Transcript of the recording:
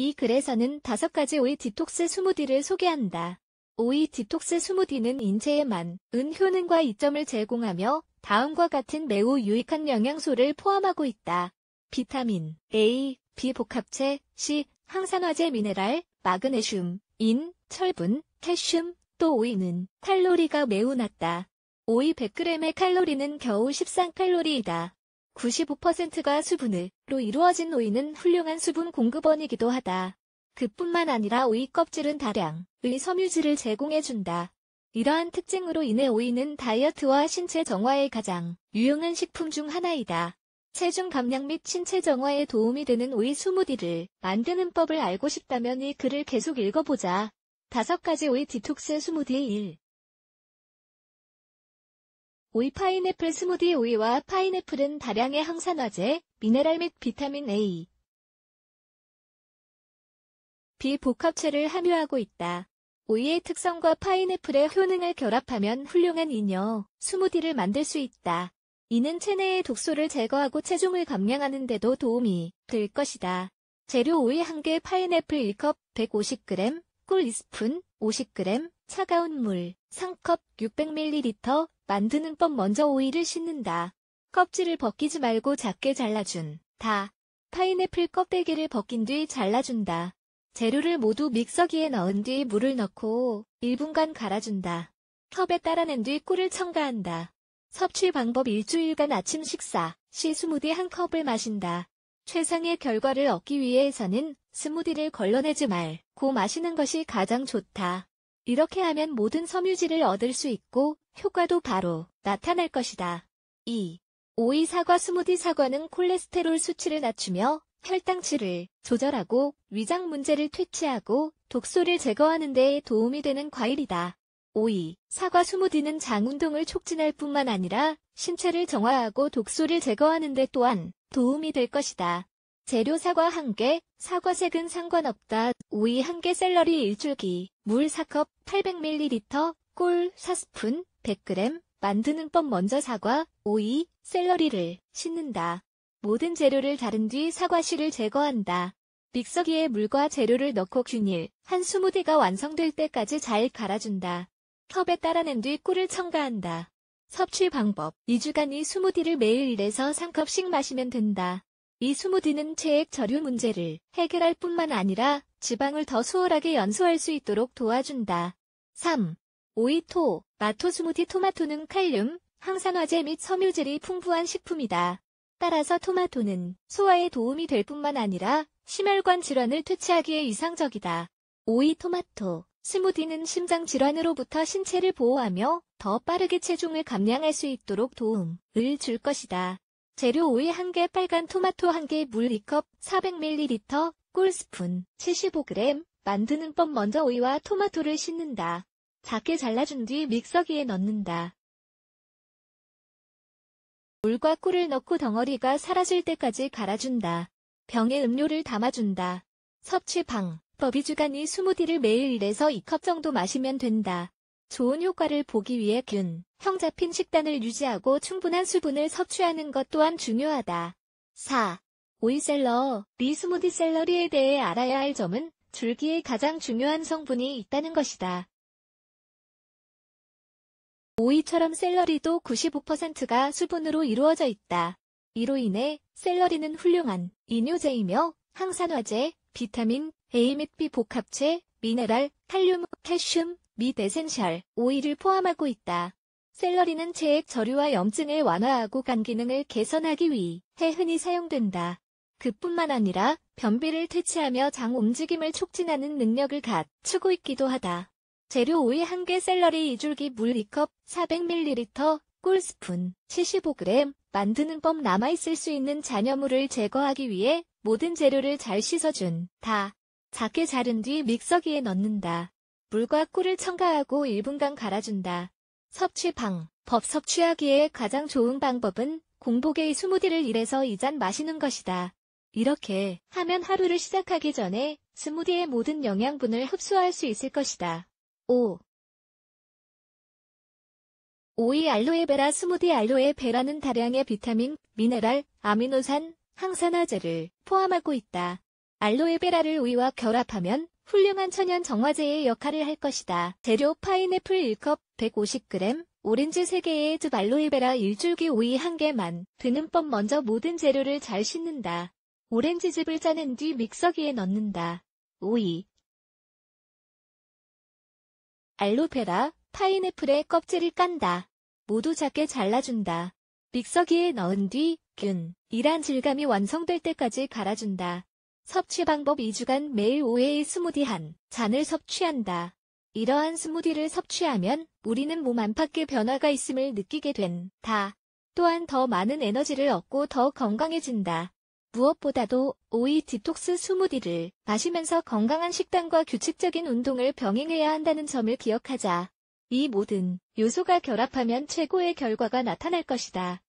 이 글에서는 다섯 가지 오이 디톡스 스무디를 소개한다. 오이 디톡스 스무디는 인체에만 은 효능과 이점을 제공하며 다음과 같은 매우 유익한 영양소를 포함하고 있다. 비타민, A, B 복합체, C, 항산화제 미네랄, 마그네슘, 인, 철분, 칼슘, 또 오이는 칼로리가 매우 낮다. 오이 100g의 칼로리는 겨우 13칼로리이다. 95%가 수분을, 로 이루어진 오이는 훌륭한 수분 공급원이기도 하다. 그뿐만 아니라 오이 껍질은 다량의 섬유질을 제공해준다. 이러한 특징으로 인해 오이는 다이어트와 신체 정화에 가장 유용한 식품 중 하나이다. 체중 감량 및 신체 정화에 도움이 되는 오이 스무디를 만드는 법을 알고 싶다면 이 글을 계속 읽어보자. 다섯 가지 오이 디톡스 스무디 1. 오이 파인애플 스무디 오이와 파인애플은 다량의 항산화제, 미네랄 및 비타민 A, B 복합체를 함유하고 있다. 오이의 특성과 파인애플의 효능을 결합하면 훌륭한 인여, 스무디를 만들 수 있다. 이는 체내의 독소를 제거하고 체중을 감량하는 데도 도움이 될 것이다. 재료 오이 1개 파인애플 1컵 150g, 꿀 2스푼 50g, 차가운 물 3컵 600ml, 만드는 법 먼저 오이를 씻는다. 껍질을 벗기지 말고 작게 잘라준 다. 파인애플 껍데기를 벗긴 뒤 잘라준다. 재료를 모두 믹서기에 넣은 뒤 물을 넣고 1분간 갈아준다. 컵에 따라낸 뒤 꿀을 첨가한다. 섭취 방법 일주일간 아침 식사 시 스무디 한 컵을 마신다. 최상의 결과를 얻기 위해서는 스무디를 걸러내지 말고 마시는 것이 가장 좋다. 이렇게 하면 모든 섬유질을 얻을 수 있고 효과도 바로 나타날 것이다. 2. 오이 사과 스무디 사과는 콜레스테롤 수치를 낮추며 혈당치를 조절하고 위장 문제를 퇴치하고 독소를 제거하는 데에 도움이 되는 과일이다. 오이 사과 스무디는 장 운동을 촉진할 뿐만 아니라 신체를 정화하고 독소를 제거하는 데 또한 도움이 될 것이다. 재료 사과 1개, 사과색은 상관없다. 오이 1개 샐러리 1줄기, 물 4컵, 800ml, 꿀 4스푼, 100g, 만드는 법 먼저 사과, 오이, 샐러리를 씻는다. 모든 재료를 다른 뒤 사과실을 제거한다. 믹서기에 물과 재료를 넣고 균일 한 20대가 완성될 때까지 잘 갈아준다. 컵에 따라낸 뒤 꿀을 첨가한다. 섭취 방법 2주간 이 스무디를 매일 1에서 3컵씩 마시면 된다. 이 스무디는 체액 저류 문제를 해결할 뿐만 아니라 지방을 더 수월하게 연소할 수 있도록 도와준다. 3. 오이토, 마토 스무디 토마토는 칼륨, 항산화제 및 섬유질이 풍부한 식품이다. 따라서 토마토는 소화에 도움이 될 뿐만 아니라 심혈관 질환을 퇴치하기에 이상적이다. 오이 토마토 스무디는 심장 질환으로부터 신체를 보호하며 더 빠르게 체중을 감량할 수 있도록 도움을 줄 것이다. 재료 오이 1개, 빨간 토마토 1개, 물 2컵, 400ml, 꿀스푼, 75g, 만드는 법 먼저 오이와 토마토를 씻는다. 작게 잘라준 뒤 믹서기에 넣는다. 물과 꿀을 넣고 덩어리가 사라질 때까지 갈아준다. 병에 음료를 담아준다. 섭취 방버비 주간이 스무디를 매일 1에서 2컵 정도 마시면 된다. 좋은 효과를 보기 위해 균, 형 잡힌 식단을 유지하고 충분한 수분을 섭취하는 것 또한 중요하다. 4. 오이셀러, 리스무디 셀러리에 대해 알아야 할 점은 줄기의 가장 중요한 성분이 있다는 것이다. 오이처럼 샐러리도 95%가 수분으로 이루어져 있다. 이로 인해 샐러리는 훌륭한 이뇨제이며 항산화제, 비타민, A 및 B 복합체, 미네랄, 칼륨, 칼슘, 및 에센셜, 오이를 포함하고 있다. 샐러리는 체액 저류와 염증을 완화하고 간 기능을 개선하기 위해 흔히 사용된다. 그뿐만 아니라 변비를 퇴치하며 장 움직임을 촉진하는 능력을 갖추고 있기도 하다. 재료 오일 1개 샐러리 2줄기 물 2컵 400ml 꿀스푼 75g 만드는 법 남아있을 수 있는 잔여물을 제거하기 위해 모든 재료를 잘 씻어준 다 작게 자른 뒤 믹서기에 넣는다. 물과 꿀을 첨가하고 1분간 갈아준다. 섭취 방 법 섭취하기에 가장 좋은 방법은 공복에 스무디를 일해서이 잔 마시는 것이다. 이렇게 하면 하루를 시작하기 전에 스무디의 모든 영양분을 흡수할 수 있을 것이다. 5. 오이 알로에베라 스무디 알로에베라는 다량의 비타민, 미네랄, 아미노산, 항산화제를 포함하고 있다. 알로에베라를 오이와 결합하면 훌륭한 천연 정화제의 역할을 할 것이다. 재료 파인애플 1컵 150g, 오렌지 3개의즙 알로에베라 1줄기 오이 1개만 드는 법 먼저 모든 재료를 잘 씻는다. 오렌지즙을 짜낸 뒤 믹서기에 넣는다. 오이, 알로페라, 파인애플의 껍질을 깐다. 모두 작게 잘라준다. 믹서기에 넣은 뒤 균, 이란 질감이 완성될 때까지 갈아준다. 섭취 방법 2주간 매일 5회의 스무디 한 잔을 섭취한다. 이러한 스무디를 섭취하면 우리는 몸 안팎의 변화가 있음을 느끼게 된다. 또한 더 많은 에너지를 얻고 더 건강해진다. 무엇보다도 오이 디톡스 스무디를 마시면서 건강한 식단과 규칙적인 운동을 병행해야 한다는 점을 기억하자. 이 모든 요소가 결합하면 최고의 결과가 나타날 것이다.